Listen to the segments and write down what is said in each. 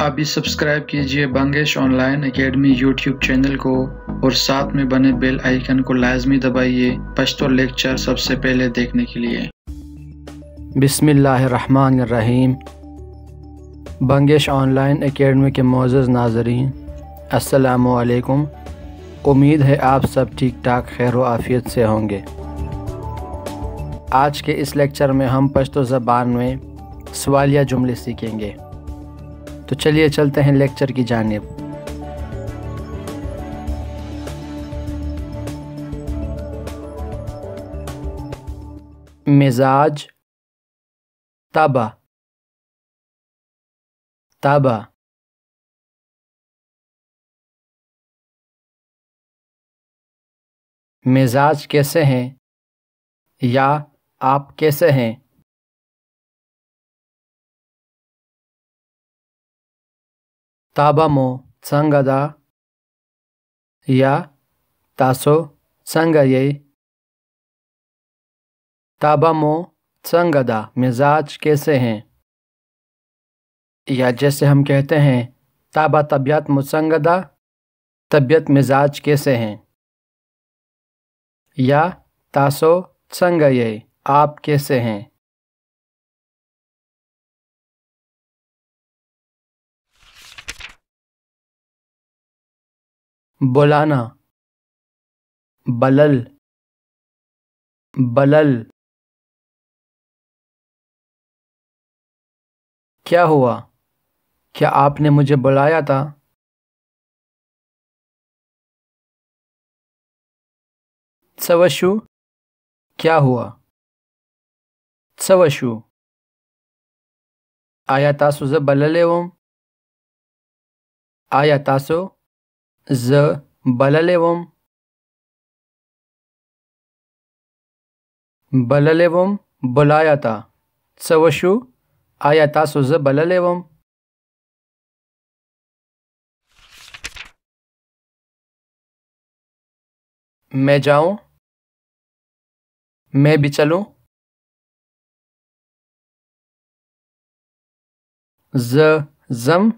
अभी सब्सक्राइब कीजिए Bangesh online academy YouTube channel को और साथ में बने बेल आइकन को लाजमी दबाइए पश्तो लेक्चर सबसे पहले देखने के लिए बिस्मिल्लाहिर्रहमानिर्रहीम बंगेश ऑनलाइन एकेडमी के मोज़ नाजरीन असलकुम उम्मीद है आप सब ठीक ठाक खैर आफियत से होंगे आज के इस लेक्चर में हम पश्तो ज़बान में सवालिया जुमले सीखेंगे तो चलिए चलते हैं लेक्चर की जानब मिजाज ताबा ताबा मिजाज कैसे हैं या आप कैसे हैं ताबामो Tsangada या तासो Tsangaye ताबामो Tsangada मिजाज कैसे हैं या जैसे हम कहते हैं ताबा तबियत मुसंगदा तबियत मिजाज कैसे हैं या तासो संग आप कैसे हैं बुलाना बलल बलल क्या हुआ क्या आपने मुझे बुलाया था सवशु क्या हुआ सवशु आया तासु से बलले ओम आया तासो ज बलल एवं बलल एवं बुलायाता सवशु आयाता सुज बलल एवं मैं जाऊं मैं भी चलूं ज जम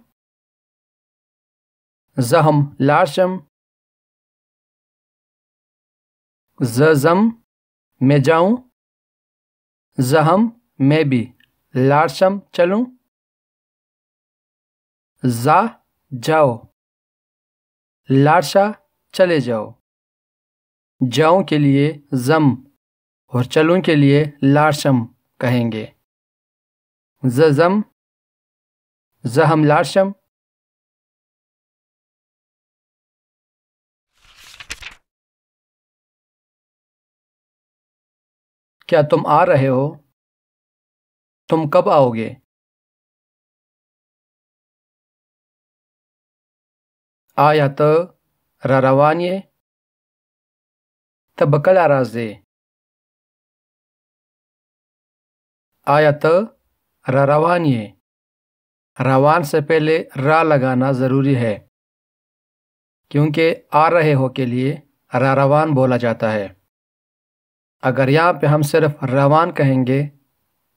जहम لارشم जम मैं जाऊं जहम मैं भी लारशम चलूं जा जाओ लारशा चले जाओ जाऊं के लिए जम और चलूं के लिए लारशम कहेंगे जम जहम लारशम क्या तुम आ रहे हो तुम कब आओगे आयत रा रवानिये तबकल आराजे आया तो रवानिये तो रवान से पहले रा लगाना ज़रूरी है क्योंकि आ रहे हो के लिए रा रवान बोला जाता है अगर यहाँ पे हम सिर्फ रवान कहेंगे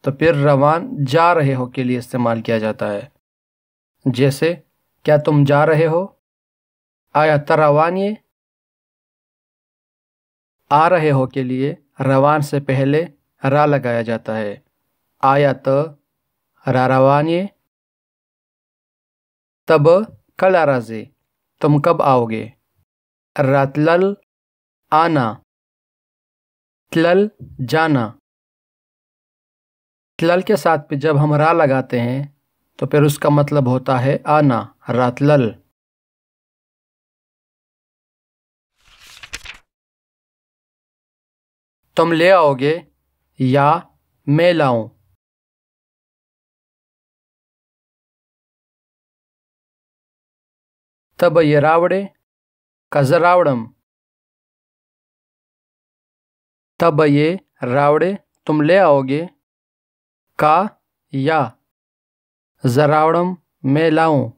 तो फिर रवान जा रहे हो के लिए इस्तेमाल किया जाता है जैसे क्या तुम जा रहे हो आया तरवानिए आ रहे हो के लिए रवान से पहले रा लगाया जाता है आया तो रा रवानिए तब कल आराजे तुम कब आओगे रातलल आना तलल जाना तलल के साथ पे जब हम रा लगाते हैं तो फिर उसका मतलब होता है आना रातलल तुम ले आओगे या मैं लाऊं तब ये रावड़े कजरावड़म तब ये रावड़े तुम ले आओगे का या जरावड़म मैं लाऊं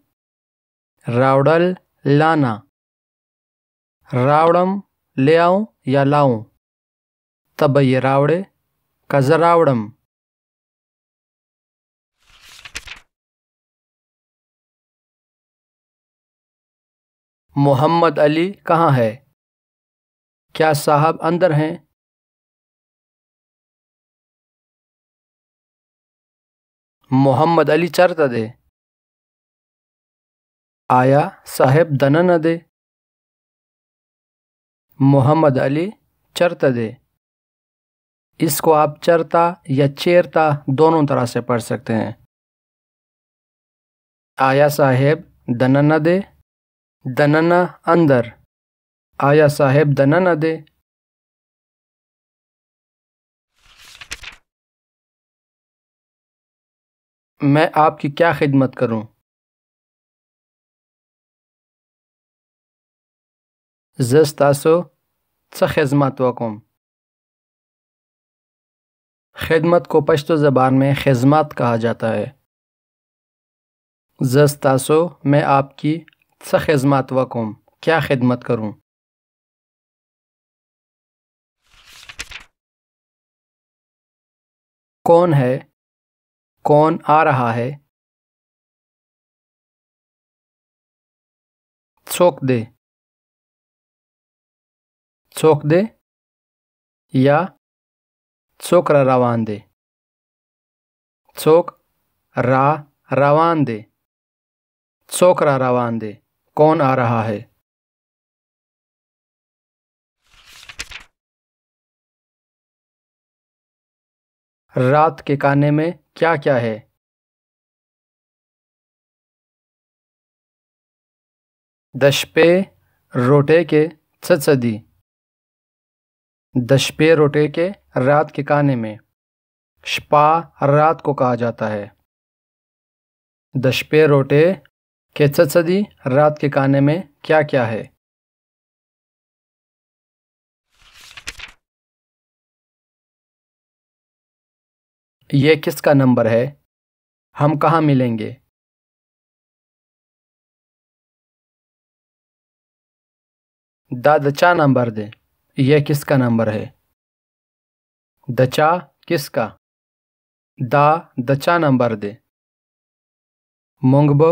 रावड़ल लाना रावड़म ले आऊं या लाऊं तब ये रावड़े का जरावड़म मोहम्मद अली कहाँ है क्या साहब अंदर हैं मोहम्मद अली चरतदे आया साहेब दनन दे मोहम्मद अली चरतदे इसको आप चरता या चेरता दोनों तरह से पढ़ सकते हैं आया साहेब दनन दे दनना अंदर आया साहेब दनन दे मैं आपकी क्या खिदमत करूं जस्तासो स څه خدمت खिदमत को पश्तो ज़बान में खिदमत कहा जाता है जस्तासो मैं आपकी स खिजमत वकुम क्या खिदमत करूं कौन है कौन आ रहा है चौक दे चौक दे या चौक रवान दे चौक रा रवान दे चौक रवान दे कौन आ रहा है रात के खाने में क्या क्या है दशपे रोटे के सदसदी दशपे रोटे के रात के खाने में शपा रात को कहा जाता है दशपे रोटे के सदी रात के खाने में क्या क्या है ये किसका नंबर है हम कहाँ मिलेंगे द दचा नंबर दे ये किसका नंबर है दचा किसका दा दचा नंबर दे मुंगब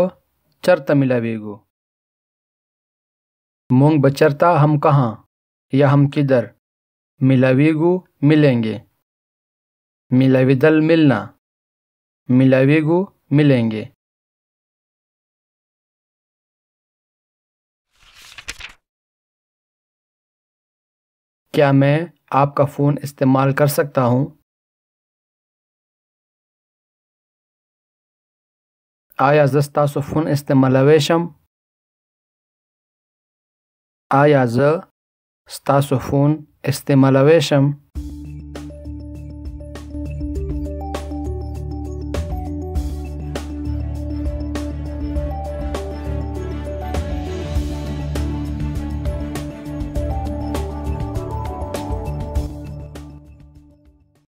चरता मिला बेगो मुंग बचरता हम कहाँ या हम किधर मिलावेगु मिलेंगे मिलाविदल मिलना मिलाविगु मिलेंगे क्या मैं आपका फ़ोन इस्तेमाल कर सकता हूँ आया सो फ़ोन अवेशम आया जस्ता सो फ़ोन अवेशम